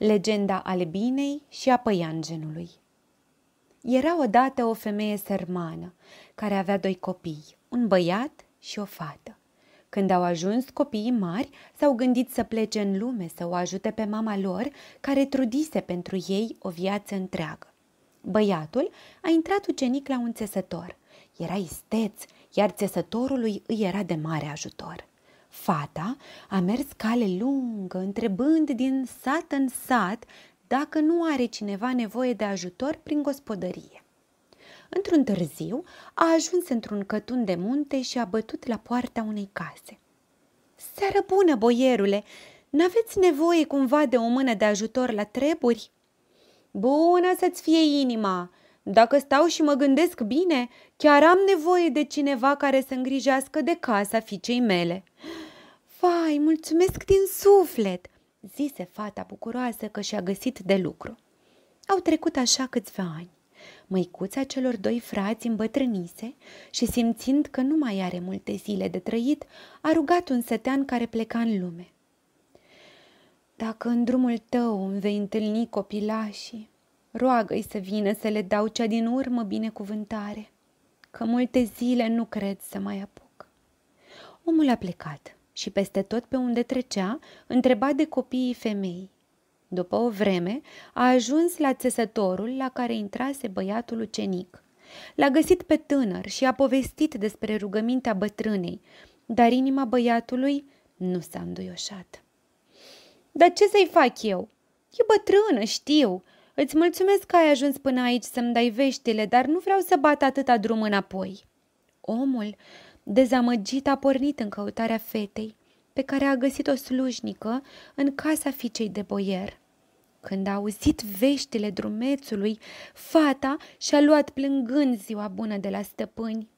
Legenda alebinei și a păianjenului Era odată o femeie sărmană, care avea doi copii, un băiat și o fată. Când au ajuns copiii mari, s-au gândit să plece în lume să o ajute pe mama lor, care trudise pentru ei o viață întreagă. Băiatul a intrat ucenic la un țesător. Era isteț, iar țesătorului îi era de mare ajutor. Fata a mers cale lungă, întrebând din sat în sat dacă nu are cineva nevoie de ajutor prin gospodărie. Într-un târziu, a ajuns într-un cătun de munte și a bătut la poarta unei case. Seară bună, boierule! N-aveți nevoie cumva de o mână de ajutor la treburi?" Bună să-ți fie inima!" Dacă stau și mă gândesc bine, chiar am nevoie de cineva care să îngrijească de casa fiicei mele. Vai, mulțumesc din suflet, zise fata bucuroasă că și-a găsit de lucru. Au trecut așa câțiva ani. Măicuța celor doi frați îmbătrânise și simțind că nu mai are multe zile de trăit, a rugat un sătean care pleca în lume. Dacă în drumul tău îmi vei întâlni copilașii, Roagă-i să vină să le dau cea din urmă binecuvântare, că multe zile nu cred să mai apuc. Omul a plecat și peste tot pe unde trecea, întreba de copiii femei. După o vreme, a ajuns la țesătorul la care intrase băiatul ucenic. L-a găsit pe tânăr și a povestit despre rugămintea bătrânei, dar inima băiatului nu s-a înduioșat. Dar ce să-i fac eu? E bătrână, știu, Îți mulțumesc că ai ajuns până aici să-mi dai veștile, dar nu vreau să bat atâta drum înapoi. Omul, dezamăgit, a pornit în căutarea fetei, pe care a găsit-o slujnică în casa fiicei de boier. Când a auzit veștile drumețului, fata și-a luat plângând ziua bună de la stăpâni.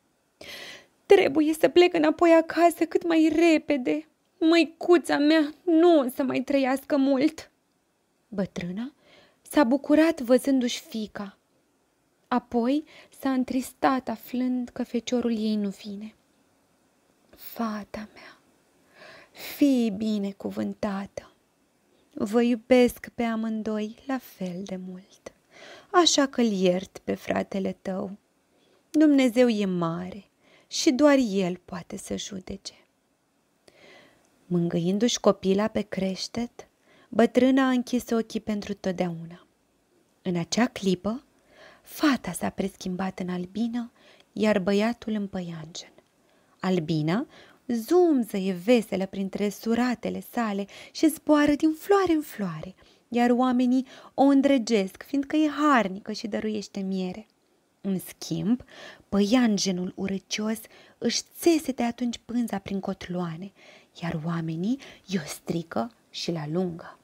Trebuie să plec înapoi acasă cât mai repede. Măicuța mea nu o să mai trăiască mult. Bătrâna S-a bucurat văzându-și fica. Apoi s-a întristat aflând că feciorul ei nu vine. Fata mea, fii binecuvântată! Vă iubesc pe amândoi la fel de mult, așa că îl iert pe fratele tău. Dumnezeu e mare și doar el poate să judece. Mângâindu-și copila pe creștet, Bătrâna a închis ochii pentru totdeauna. În acea clipă, fata s-a preschimbat în albină, iar băiatul în păianjen. Albina e veselă printre suratele sale și zboară din floare în floare, iar oamenii o îndrăgesc, fiindcă e harnică și dăruiește miere. În schimb, păianjenul urăcios își de atunci pânza prin cotloane, iar oamenii i-o strică și la lungă.